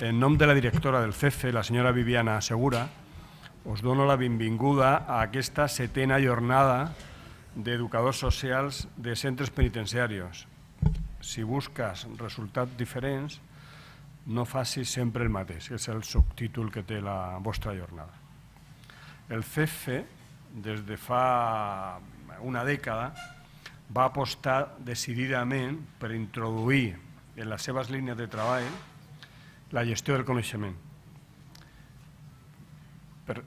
En nom de la directora del CEFE, la senyora Viviana Segura, us dono la benvinguda a aquesta setena jornada d'educadors socials de centres penitenciaris. Si busques resultats diferents, no facis sempre el mateix, és el subtítol que té la vostra jornada. El CEFE, des de fa una dècada, va apostar decididament per introduir en les seves línies de treball la gestió del coneixement. Per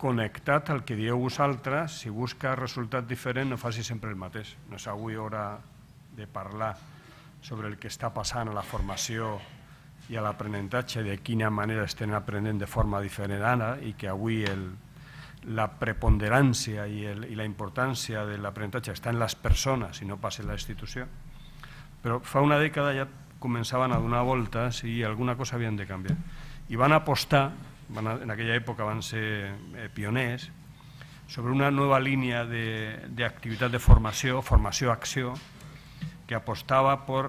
connectat al que dieu vosaltres, si busca resultat diferent no faci sempre el mateix. No és avui hora de parlar sobre el que està passant a la formació i a l'aprenentatge, de quina manera estem aprenent de forma diferent ara i que avui el, la preponderància i, el, i la importància de l'aprenentatge està en les persones i no pas en la institució. Però fa una dècada ja començaven a donar voltes i alguna cosa havien de canviar. I van apostar, van a, en aquella època van ser eh, pioners, sobre una nova línia d'activitat de, de, de formació, formació-acció, que apostava per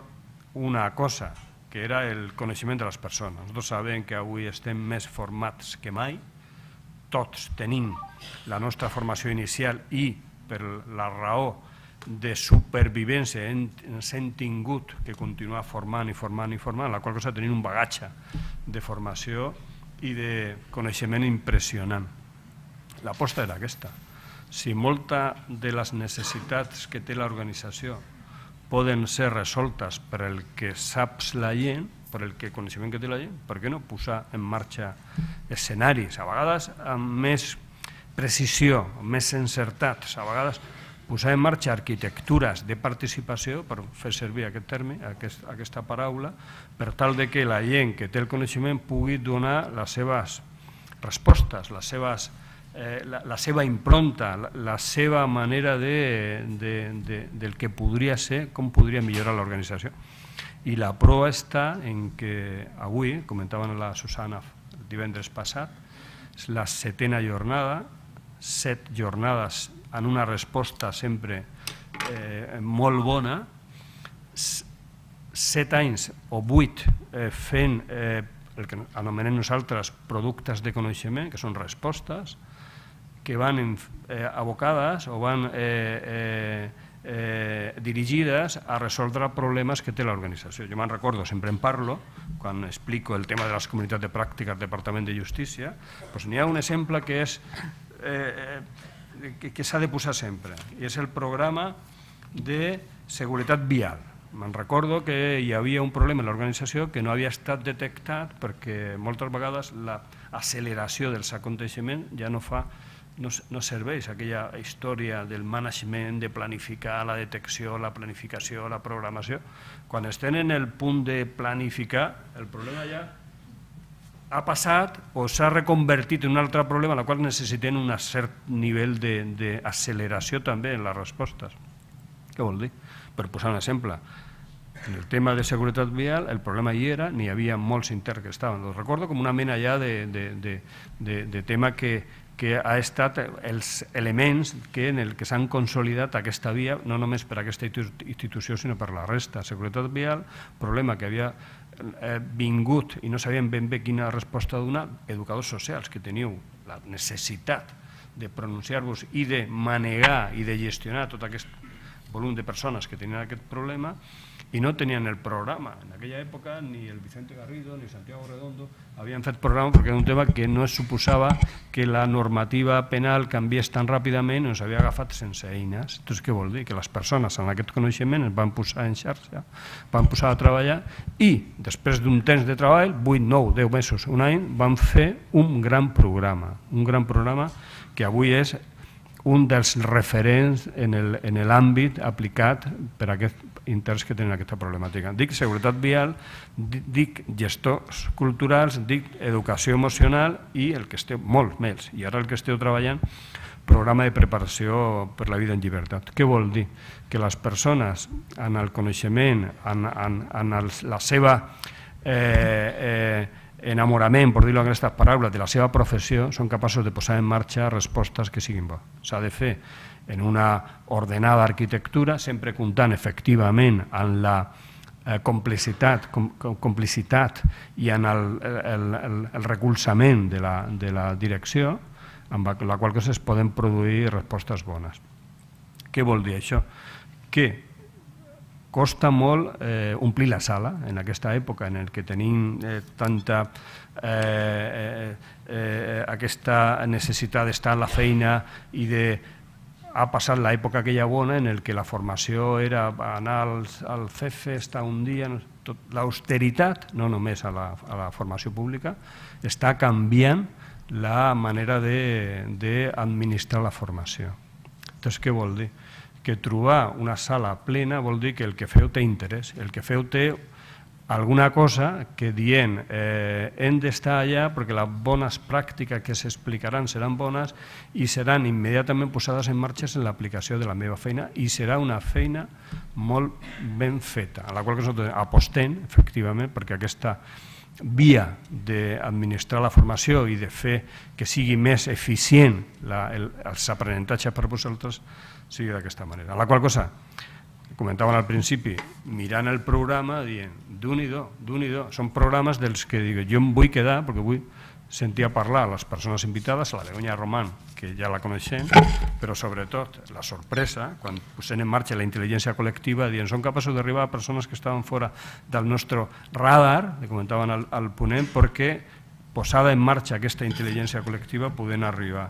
una cosa, que era el coneixement de les persones. Nosaltres sabem que avui estem més formats que mai, tots tenim la nostra formació inicial i per la raó de supervivència ens hem tingut que continuar formant i formant i formant, la qual cosa tenint un bagatge de formació i de coneixement impressionant. L'aposta era aquesta. Si molta de les necessitats que té l'organització poden ser resoltes per el que saps la gent, per el que coneixement que té la gent, per què no posar en marxa escenaris, a vegades amb més precisió, més encertats, a vegades posar en marxa arquitectures de participació, per fer servir aquest terme, aquest, aquesta paraula, per tal de que la gent que té el coneixement pugui donar les seves respostes, les seves, eh, la, la seva impronta, la, la seva manera de, de, de, del que podria ser, com podria millorar l'organització. I la prova està en que avui, comentaven la Susana divendres passat, és la setena jornada, set jornades en una resposta sempre eh, molt bona, set anys o vuit eh, fent eh, el que anomenem nosaltres productes de coneixement, que són respostes, que van eh, abocades o van eh, eh, eh, dirigides a resoldre problemes que té l'organització. Jo me'n recordo, sempre en parlo, quan explico el tema de les comunitats de pràctiques del Departament de Justícia, doncs n'hi ha un exemple que és... Eh, eh, que, que s'ha de posar sempre, i és el programa de seguretat vial. Me'n recordo que hi havia un problema en l'organització que no havia estat detectat perquè moltes vegades l'acceleració dels aconteixements ja no fa no, no serveix aquella història del management, de planificar la detecció, la planificació, la programació. Quan estem en el punt de planificar, el problema ja ha passat o s'ha reconvertit en un altre problema en el qual necessitem un cert nivell d'acceleració també en les respostes. Què vol dir? Per posar un exemple, en el tema de seguretat vial el problema hi era, n'hi havia molts interns que estaven, els recordo com una mena ja de, de, de, de, de tema que, que ha estat els elements que en el que s'han consolidat aquesta via, no només per aquesta institució sinó per la resta. Seguretat vial, problema que havia eh, vingut i no sabíem ben bé quina resposta donar, educadors socials que teniu la necessitat de pronunciar-vos i de manegar i de gestionar tot aquest volum de persones que tenen aquest problema, y no tenían el programa. En aquella época ni el Vicente Garrido ni Santiago Redondo habían fet programa porque era un tema que no supusaba que la normativa penal canviés tan ràpidament i ens havia agafat sense eines. Entonces, què vol dir? Que les persones en aquest coneixement es van posar en xarxa, van posar a treballar i després d'un temps de treball, 8, 9, 10 mesos, un any, van fer un gran programa, un gran programa que avui és un dels referents en l'àmbit aplicat per a aquest interns que tenen aquesta problemàtica. Dic seguretat vial, dic gestors culturals, dic educació emocional i el que esteu, molt més, i ara el que esteu treballant, programa de preparació per la vida en llibertat. Què vol dir? Que les persones en el coneixement, en, la seva eh, eh, enamorament, per dir-ho en aquestes paraules, de la seva professió, són capaços de posar en marxa respostes que siguin bones. S'ha de fer en una ordenada arquitectura, sempre comptant efectivament amb la eh, complicitat, com, complicitat i en el, el, el, el recolzament de la, de la direcció, amb la qual cosa es poden produir respostes bones. Què vol dir això? Que costa molt eh, omplir la sala en aquesta època en el que tenim eh, tanta eh, eh, eh, aquesta necessitat d'estar a la feina i de ha passat l'època aquella bona en el que la formació era anar al, al CEFE, estar un dia... Tot, l'austeritat, no només a la, a la formació pública, està canviant la manera d'administrar la formació. Entonces, què vol dir? que trobar una sala plena vol dir que el que feu té interès, el que feu té alguna cosa que dient eh, hem d'estar allà perquè les bones pràctiques que s'explicaran seran bones i seran immediatament posades en marxa en l'aplicació de la meva feina i serà una feina molt ben feta, a la qual nosaltres apostem, efectivament, perquè aquesta via d'administrar la formació i de fer que sigui més eficient la, el, els aprenentatges per vosaltres sigui d'aquesta manera. La qual cosa, comentàvem al principi, mirant el programa, dient, d'un i do, d'un i do, són programes dels que digue, jo em vull quedar perquè vull sentir a parlar les persones invitades, a la Begoña Román, que ja la coneixem, però sobretot la sorpresa, quan posem en marxa la intel·ligència col·lectiva, dient són capaços d'arribar a persones que estaven fora del nostre radar, que comentaven al, al ponent, perquè posada en marxa aquesta intel·ligència col·lectiva poden arribar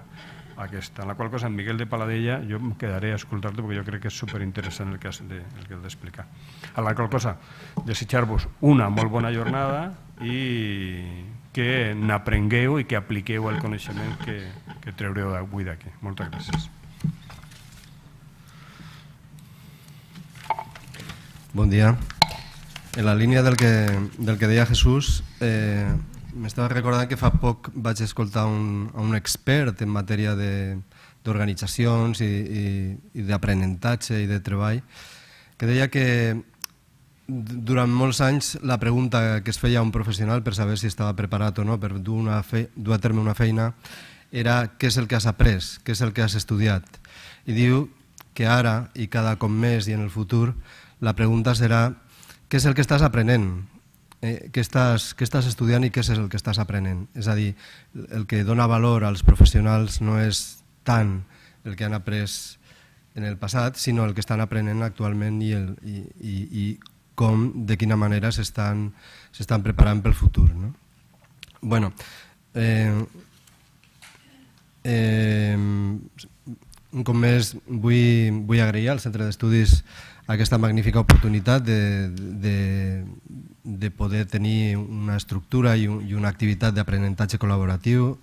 aquesta, la qual cosa en Miguel de Paladella jo em quedaré a escoltar-te perquè jo crec que és superinteressant el que has de, el que has d'explicar. A la qual cosa, desitjar-vos una molt bona jornada i que n'aprengueu i que apliqueu el coneixement que, que treureu avui d'aquí. Moltes gràcies. Bon dia. En la línia del que, del que deia Jesús, eh, M'estava recordant que fa poc vaig escoltar un, un expert en matèria d'organitzacions i, i, i d'aprenentatge i de treball que deia que durant molts anys la pregunta que es feia a un professional per saber si estava preparat o no per dur, una fe, dur a terme una feina era què és el que has après, què és el que has estudiat. I diu que ara i cada cop més i en el futur la pregunta serà què és el que estàs aprenent, eh, què, estàs, què estàs estudiant i què és el que estàs aprenent. És a dir, el que dona valor als professionals no és tant el que han après en el passat, sinó el que estan aprenent actualment i, el, i, i, i com, de quina manera s'estan preparant pel futur. No? bueno, eh, eh, un cop més vull, vull agrair al Centre d'Estudis aquesta magnífica oportunitat de, de, de poder tenir una estructura i, una activitat d'aprenentatge col·laboratiu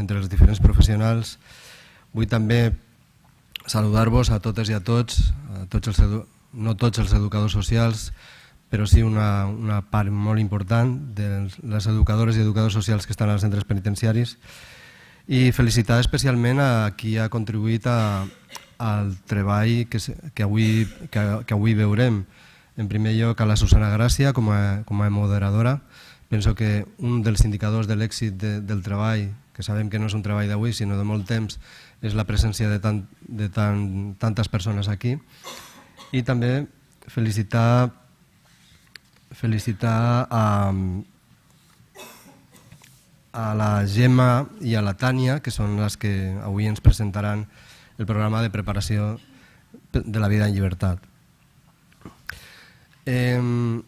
entre els diferents professionals. Vull també saludar-vos a totes i a tots, a tots els no tots els educadors socials, però sí una, una part molt important de les educadores i educadors socials que estan als centres penitenciaris i felicitar especialment a qui ha contribuït a, al treball que, que, avui, que, que avui veurem, en primer lloc, a la Susana Gràcia com a, com a moderadora. Penso que un dels indicadors de l'èxit de, del treball, que sabem que no és un treball d'avui, sinó de molt temps, és la presència de, tant, de tant, tantes persones aquí. I també felicitar, felicitar a, a la Gemma i a la Tània, que són les que avui ens presentaran el programa de preparació de la vida en llibertat. Eh,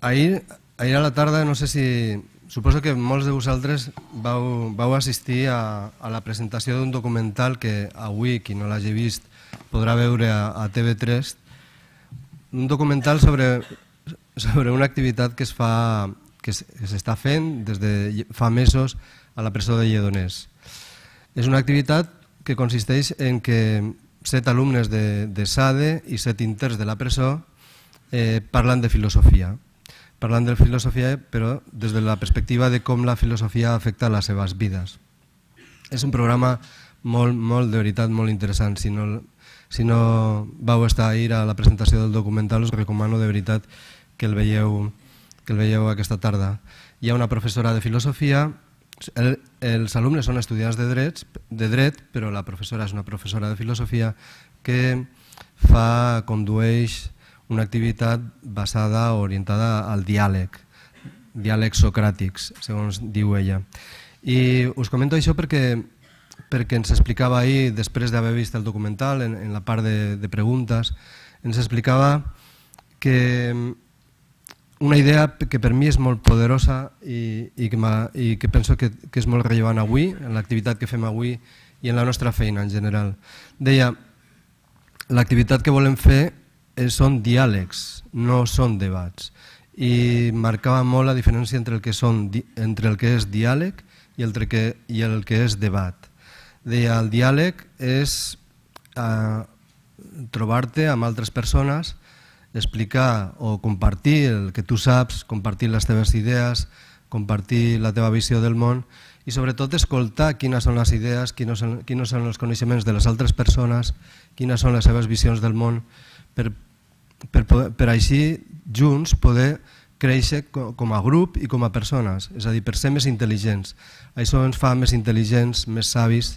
ahir, ahir a la tarda, no sé si... Suposo que molts de vosaltres vau, vau assistir a, a la presentació d'un documental que avui, qui no l'hagi vist, podrà veure a, a TV3. Un documental sobre, sobre una activitat que es fa que s'està fent des de fa mesos a la presó de Lledoners. És una activitat que consisteix en que set alumnes de, de SADE i set interns de la presó eh, parlant de filosofia. Parlant de filosofia, eh, però des de la perspectiva de com la filosofia afecta les seves vides. És un programa molt, molt, de veritat, molt interessant. Si no, si no vau estar ahir a la presentació del documental, us recomano de veritat que el veieu, que el veieu aquesta tarda. Hi ha una professora de filosofia, el, els alumnes són estudiants de, drets, de dret, però la professora és una professora de filosofia que fa, condueix una activitat basada o orientada al diàleg, diàlegs socràtics, segons diu ella. I us comento això perquè, perquè ens explicava ahir, després d'haver vist el documental, en, en la part de, de preguntes, ens explicava que mm, una idea que per mi és molt poderosa i, i, que, i que penso que, que és molt rellevant avui, en l'activitat que fem avui i en la nostra feina en general. Deia, l'activitat que volem fer Eh, són diàlegs, no són debats. I marcava molt la diferència entre el que, són, entre el que és diàleg i el que, i el que és debat. Deia, el diàleg és eh, trobar-te amb altres persones, explicar o compartir el que tu saps, compartir les teves idees, compartir la teva visió del món i sobretot escoltar quines són les idees, quines són, quins són els coneixements de les altres persones, quines són les seves visions del món, per per, poder, per així junts poder créixer com a grup i com a persones, és a dir, per ser més intel·ligents. Això ens fa més intel·ligents, més savis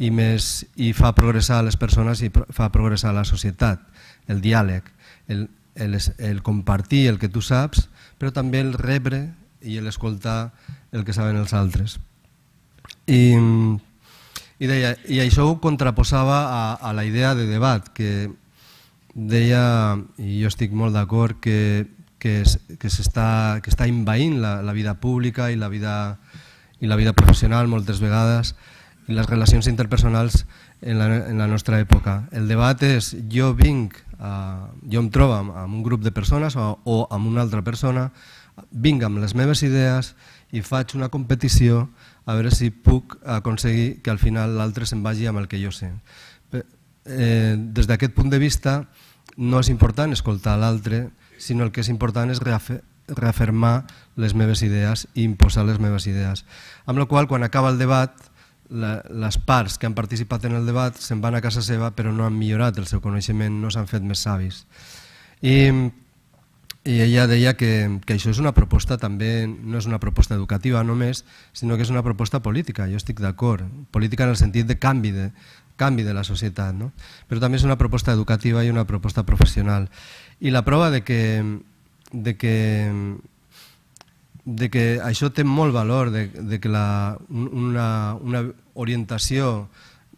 i, més, i fa progressar les persones i fa progressar la societat, el diàleg, el, el, el compartir el que tu saps, però també el rebre i l'escoltar el que saben els altres. I, i, deia, i això ho contraposava a, a la idea de debat, que deia, i jo estic molt d'acord, que, que, es, que, està, que està invaint la, la vida pública i la vida, i la vida professional moltes vegades i les relacions interpersonals en la, en la nostra època. El debat és, jo vinc, eh, jo em trobo amb, amb un grup de persones o, o amb una altra persona, vinc amb les meves idees i faig una competició a veure si puc aconseguir que al final l'altre se'n vagi amb el que jo sé. Eh, des d'aquest punt de vista, no és important escoltar l'altre, sinó el que és important és reafirmar les meves idees i imposar les meves idees. Amb la qual quan acaba el debat, les parts que han participat en el debat se'n van a casa seva però no han millorat el seu coneixement, no s'han fet més savis. I, i ella deia que, que això és una proposta també, no és una proposta educativa només, sinó que és una proposta política, jo estic d'acord, política en el sentit de canvi de, canvi de la societat. No? Però també és una proposta educativa i una proposta professional. I la prova de que, de que, de que això té molt valor, de, de que la, una, una orientació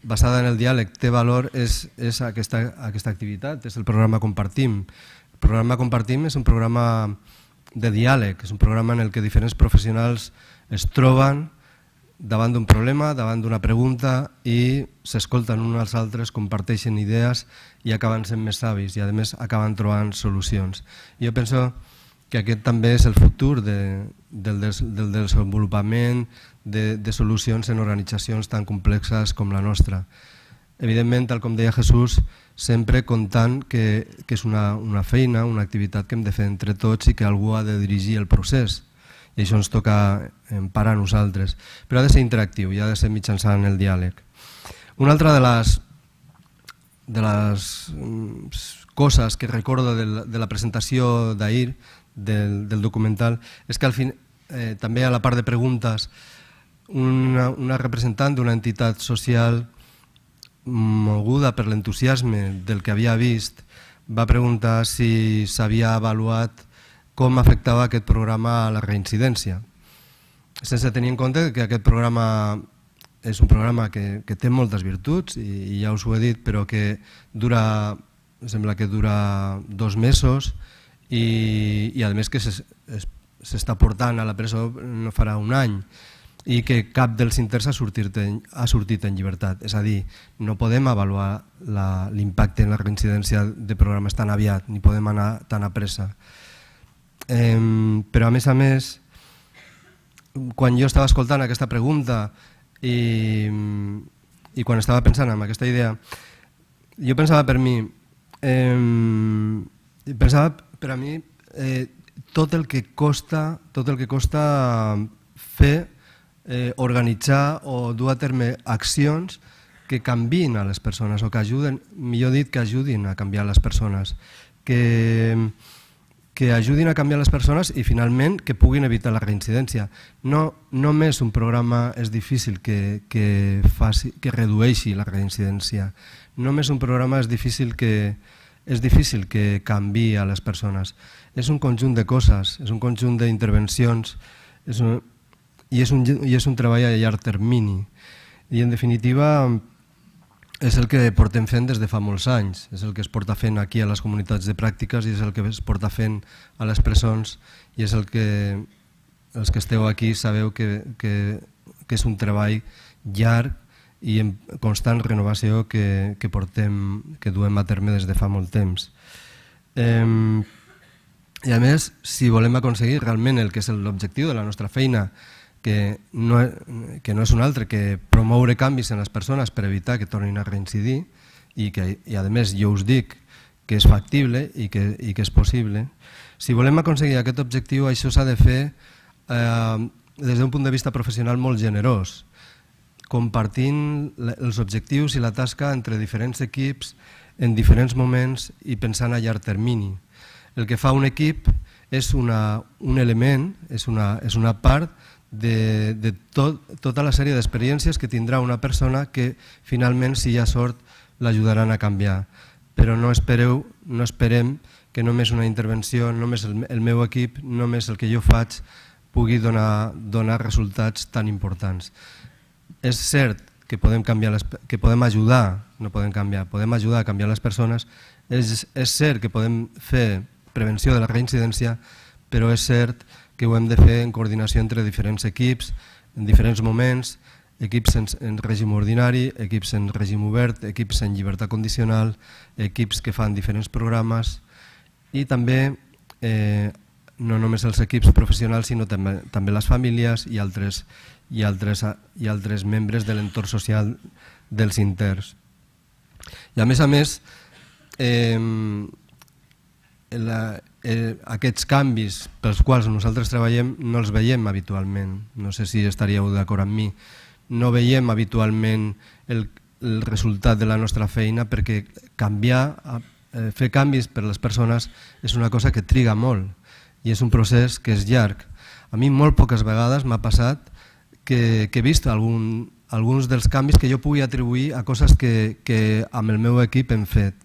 basada en el diàleg té valor és, és aquesta, aquesta activitat, és el programa Compartim. El programa Compartim és un programa de diàleg, és un programa en el que diferents professionals es troben davant d'un problema, davant d'una pregunta i s'escolten uns als altres, comparteixen idees i acaben sent més savis i a més acaben trobant solucions. Jo penso que aquest també és el futur de, del, des, del desenvolupament de, de solucions en organitzacions tan complexes com la nostra. Evidentment, tal com deia Jesús, sempre comptant que, que és una, una feina, una activitat que hem de fer entre tots i que algú ha de dirigir el procés i això ens toca emparar a nosaltres. Però ha de ser interactiu i ha de ser mitjançant el diàleg. Una altra de les, de les mm, coses que recordo de la, presentació d'ahir del, del documental és que al fin, eh, també a la part de preguntes una, una representant d'una entitat social moguda per l'entusiasme del que havia vist va preguntar si s'havia avaluat com afectava aquest programa a la reincidència. Sense tenir en compte que aquest programa és un programa que, que té moltes virtuts i, i ja us ho he dit, però que dura, sembla que dura dos mesos i, i a més que s'està portant a la presó no farà un any i que cap dels interns ha sortit en, ha sortit en llibertat. És a dir, no podem avaluar l'impacte en la reincidència de programes tan aviat, ni podem anar tan a pressa. Eh, però a més a més, quan jo estava escoltant aquesta pregunta i, i quan estava pensant en aquesta idea, jo pensava per mi, eh, pensava per a mi eh, tot el que costa, tot el que costa fer, eh, organitzar o dur a terme accions que canvin a les persones o que ajuden, millor dit, que ajudin a canviar les persones, que que ajudin a canviar les persones i finalment que puguin evitar la reincidència. No només un programa és difícil que, que, que redueixi la reincidència, només un programa és difícil que, és difícil que canvi a les persones. És un conjunt de coses, és un conjunt d'intervencions és un, i, és un, i és un treball a llarg termini. I en definitiva, és el que portem fent des de fa molts anys, és el que es porta fent aquí a les comunitats de pràctiques i és el que es porta fent a les presons i és el que els que esteu aquí sabeu que, que, que és un treball llarg i en constant renovació que, que portem, que duem a terme des de fa molt temps. Eh, I a més, si volem aconseguir realment el que és l'objectiu de la nostra feina, que no, e, que no és un altre que promoure canvis en les persones per evitar que tornin a reincidir i que, i a més, jo us dic que és factible i que, i que és possible. Si volem aconseguir aquest objectiu, això s'ha de fer eh, des d'un punt de vista professional molt generós, compartint els objectius i la tasca entre diferents equips en diferents moments i pensant a llarg termini. El que fa un equip és una, un element, és una, és una part de, de tot, tota la sèrie d'experiències que tindrà una persona que finalment, si hi ha sort, l'ajudaran a canviar. Però no espereu, no esperem que només una intervenció, només el, el meu equip, només el que jo faig pugui donar, donar resultats tan importants. És cert que podem, canviar les, que podem ajudar, no podem canviar, podem ajudar a canviar les persones, és, és cert que podem fer prevenció de la reincidència, però és cert que que ho hem de fer en coordinació entre diferents equips, en diferents moments, equips en, règim ordinari, equips en règim obert, equips en llibertat condicional, equips que fan diferents programes i també eh, no només els equips professionals sinó també, les famílies i altres, i altres, i altres membres de l'entorn social dels interns. I a més a més, eh, la, eh, aquests canvis pels quals nosaltres treballem no els veiem habitualment. No sé si estaríeu d'acord amb mi. No veiem habitualment el, el resultat de la nostra feina perquè canviar, eh, fer canvis per les persones és una cosa que triga molt i és un procés que és llarg. A mi molt poques vegades m'ha passat que, que he vist algun, alguns dels canvis que jo pugui atribuir a coses que, que amb el meu equip hem fet.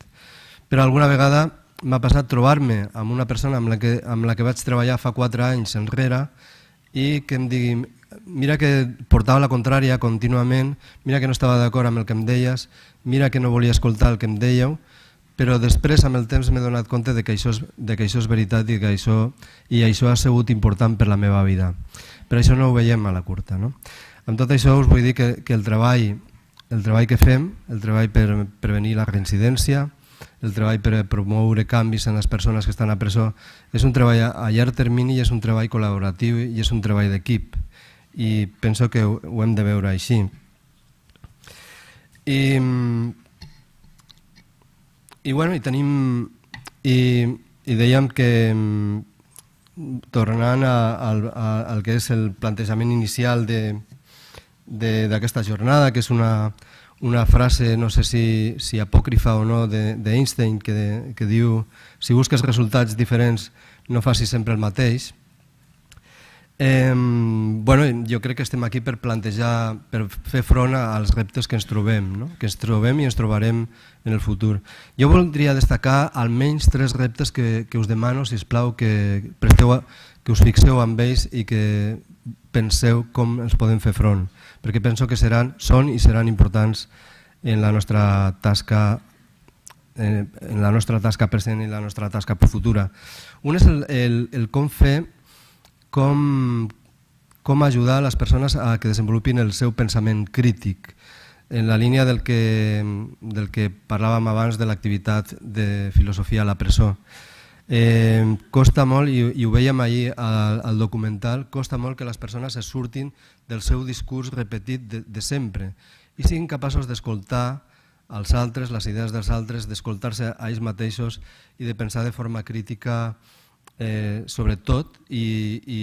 Però alguna vegada m'ha passat trobar-me amb una persona amb la, que, amb la que vaig treballar fa quatre anys enrere i que em digui, mira que portava la contrària contínuament, mira que no estava d'acord amb el que em deies, mira que no volia escoltar el que em dèieu, però després amb el temps m'he donat compte de que, això és, de que això és veritat i que això, i això ha sigut important per la meva vida. Per això no ho veiem a la curta. No? Amb tot això us vull dir que, que el, treball, el treball que fem, el treball per prevenir la reincidència, el treball per promoure canvis en les persones que estan a presó, és un treball a llarg termini i és un treball col·laboratiu i és un treball d'equip. I penso que ho hem de veure així. I, i bueno, i tenim... I, i dèiem que tornant a, a, a, al que és el plantejament inicial d'aquesta jornada, que és una, una frase, no sé si, si apòcrifa o no, d'Einstein, de, de que, de, que diu si busques resultats diferents no facis sempre el mateix. Eh, bueno, jo crec que estem aquí per plantejar, per fer front als reptes que ens trobem, no? que ens trobem i ens trobarem en el futur. Jo voldria destacar almenys tres reptes que, que us demano, si us plau, que, presteu, que us fixeu amb ells i que penseu com ens podem fer front perquè penso que seran, són i seran importants en la nostra tasca eh, en la nostra tasca present i la nostra tasca futura. Un és el, el, el com fer, com, com ajudar les persones a que desenvolupin el seu pensament crític, en la línia del que, del que parlàvem abans de l'activitat de filosofia a la presó. Eh, costa molt, i, i ho veiem ahir al, al documental, costa molt que les persones es surtin del seu discurs repetit de, de sempre i siguin capaços d'escoltar els altres, les idees dels altres, d'escoltar-se a ells mateixos i de pensar de forma crítica eh, sobre tot i, i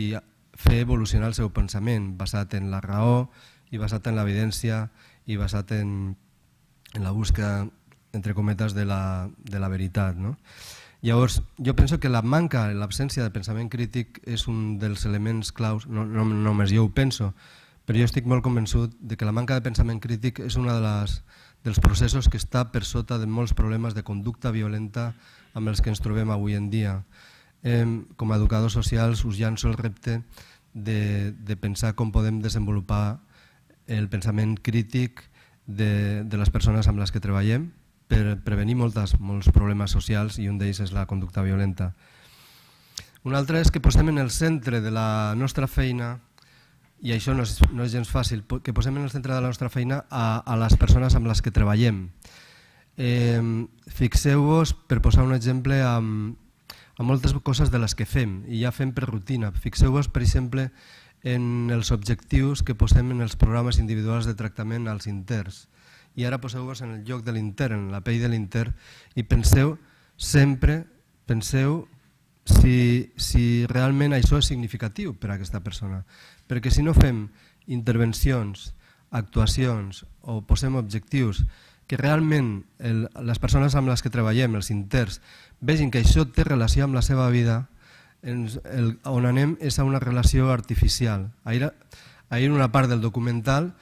fer evolucionar el seu pensament basat en la raó i basat en l'evidència i basat en, en la busca, entre cometes, de la, de la veritat. No? Llavors, jo penso que la manca, l'absència de pensament crític és un dels elements claus, no, no, només jo ho penso, però jo estic molt convençut de que la manca de pensament crític és una de les, dels processos que està per sota de molts problemes de conducta violenta amb els que ens trobem avui en dia. Eh, com a educadors socials us llanço el repte de, de pensar com podem desenvolupar el pensament crític de, de les persones amb les que treballem per prevenir moltes, molts problemes socials i un d'ells és la conducta violenta. Un altre és que posem en el centre de la nostra feina, i això no és, no és gens fàcil, que posem en el centre de la nostra feina a, a les persones amb les que treballem. Eh, Fixeu-vos, per posar un exemple, amb, amb moltes coses de les que fem, i ja fem per rutina. Fixeu-vos, per exemple, en els objectius que posem en els programes individuals de tractament als interns i ara poseu-vos en el lloc de l'Inter, en la pell de l'Inter, i penseu sempre, penseu si, si realment això és significatiu per a aquesta persona. Perquè si no fem intervencions, actuacions o posem objectius que realment el, les persones amb les que treballem, els interns, vegin que això té relació amb la seva vida, ens, el, on anem és a una relació artificial. Ahir, ahir una part del documental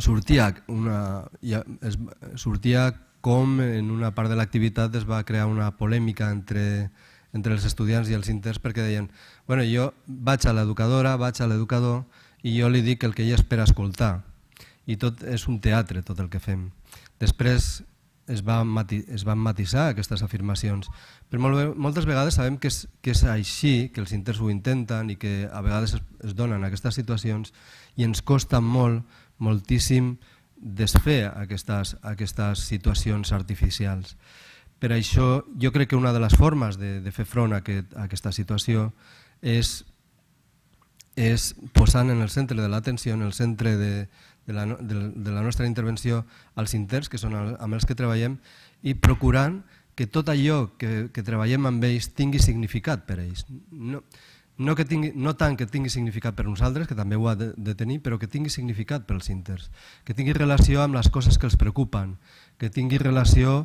sortia, una, ja, es, sortia com en una part de l'activitat es va crear una polèmica entre, entre els estudiants i els interns perquè deien bueno, jo vaig a l'educadora, vaig a l'educador i jo li dic el que ella espera escoltar. I tot és un teatre, tot el que fem. Després es, va mati es van matisar aquestes afirmacions, però moltes vegades sabem que és, que és així, que els interns ho intenten i que a vegades es, es donen aquestes situacions i ens costa molt moltíssim desfer aquestes, aquestes situacions artificials. Per això jo crec que una de les formes de, de fer front a, aquest, a aquesta situació és, és posant en el centre de l'atenció, en el centre de, de, la, de, de la nostra intervenció, els interns, que són el, amb els que treballem, i procurant que tot allò que, que treballem amb ells tingui significat per a ells. No, no, que tingui, no tant que tingui significat per nosaltres, que també ho ha de, de tenir, però que tingui significat pels inters, que tingui relació amb les coses que els preocupen, que tingui relació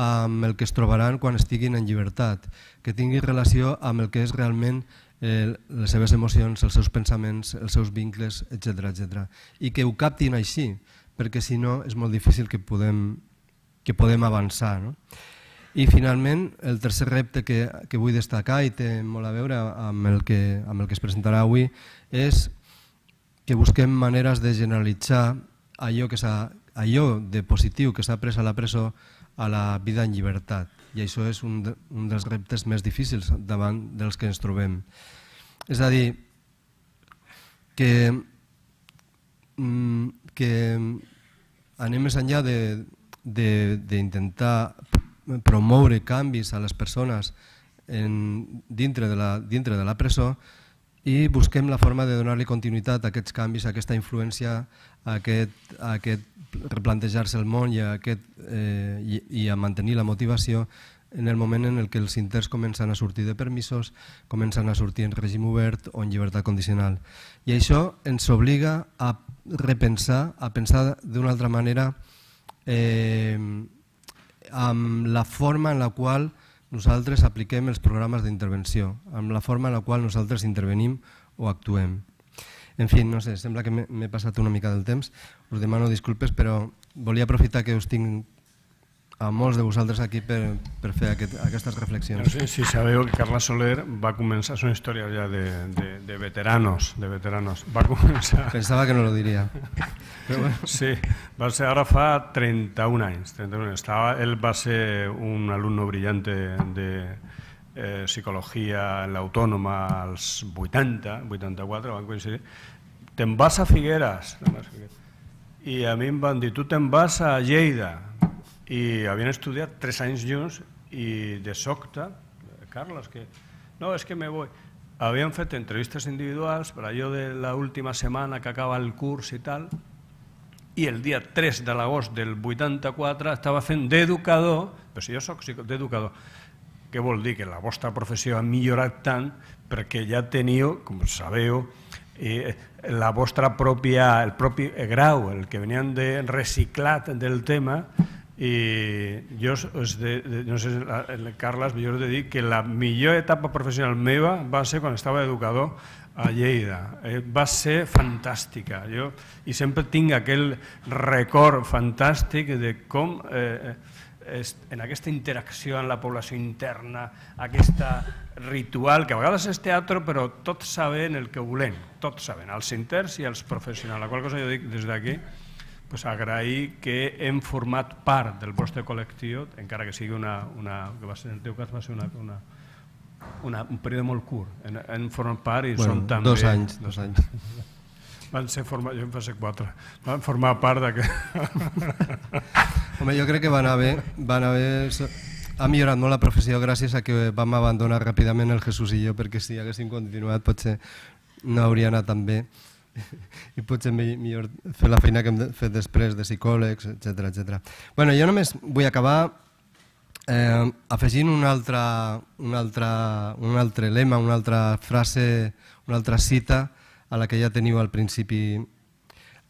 amb el que es trobaran quan estiguin en llibertat, que tingui relació amb el que és realment eh, les seves emocions, els seus pensaments, els seus vincles, etc etc. I que ho captin així, perquè si no és molt difícil que podem, que podem avançar. No? I finalment, el tercer repte que, que vull destacar i té molt a veure amb el, que, amb el que es presentarà avui és que busquem maneres de generalitzar allò, que allò de positiu que s'ha pres a la presó a la vida en llibertat. I això és un, de, un dels reptes més difícils davant dels que ens trobem. És a dir, que, mm, que anem més enllà d'intentar promoure canvis a les persones en, dintre, de la, dintre de la presó i busquem la forma de donar-li continuïtat a aquests canvis, a aquesta influència, a aquest, a aquest replantejar-se el món i a, aquest, eh, i, i a mantenir la motivació en el moment en el que els interns comencen a sortir de permisos, comencen a sortir en règim obert o en llibertat condicional. I això ens obliga a repensar, a pensar d'una altra manera eh, amb la forma en la qual nosaltres apliquem els programes d'intervenció, amb la forma en la qual nosaltres intervenim o actuem. En fi, no sé, sembla que m'he passat una mica del temps, us demano disculpes, però volia aprofitar que us tinc a molts de vosaltres aquí per, per fer aquest, aquestes reflexions. No sé si sabeu que Carla Soler va començar, és una història ja de, de, de veteranos, de veteranos, va començar... Pensava que no lo diria. Però bueno. Sí, va ser ara fa 31 anys, 31 anys. Estava, ell va ser un alumno brillante de, eh, psicologia en l'Autònoma als 80, 84, van coincidir. Te'n vas a Figueres, te'n vas a Figueres. I a mi em van dir, tu te'n vas a Lleida, i havien estudiat tres anys junts i de sobte, Carles, que no, és que me voy. Habían fet entrevistes individuals per allò de la última setmana que acaba el curs i tal, i el dia 3 de l'agost del 84 estava fent d'educador, però si jo soc d'educador, què vol dir? Que la vostra professió ha millorat tant perquè ja teniu, com sabeu, eh, la vostra pròpia, el propi grau, el que venien de reciclat del tema, i jo us de, de, no sé, el Carles, jo us he dit que la millor etapa professional meva va ser quan estava educador a Lleida. Eh, va ser fantàstica. Jo, I sempre tinc aquell record fantàstic de com eh, en aquesta interacció amb la població interna, aquesta ritual, que a vegades és teatre, però tots saben el que volem, tots saben, els interns i els professionals. La qual cosa jo dic des d'aquí, pues, agrair que hem format part del vostre col·lectiu, encara que sigui una, una que va ser, en el teu cas va ser una, una, una, un període molt curt. Hem, hem format part i bueno, són també... Dos anys. Dos anys. Van ser formar, jo en va ser quatre, van formar part d'aquest... Home, jo crec que va anar bé, va anar bé, ha millorat molt la professió gràcies a que vam abandonar ràpidament el Jesús i jo, perquè si haguéssim continuat potser no hauria anat tan bé. i potser millor fer la feina que hem fet després de psicòlegs, etc etc. Bueno, jo només vull acabar eh, afegint un altre, un, altre, un altre lema, una altra frase, una altra cita a la que ja teniu al principi,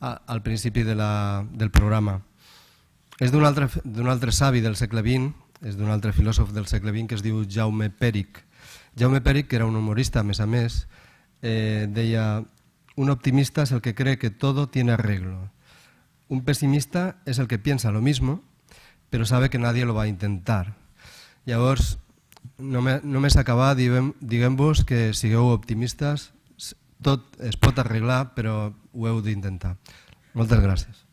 a, al principi de la, del programa. És d'un altre, altre savi del segle XX, és d'un altre filòsof del segle XX que es diu Jaume Peric. Jaume Peric, que era un humorista, a més a més, eh, deia un optimista es el que cree que todo tiene arreglo. Un pesimista es el que piensa lo mismo, pero sabe que nadie lo va a intentar. Llavors, només, només acabar, diguem-vos que sigueu optimistes, tot es pot arreglar, però ho heu d'intentar. Moltes gràcies.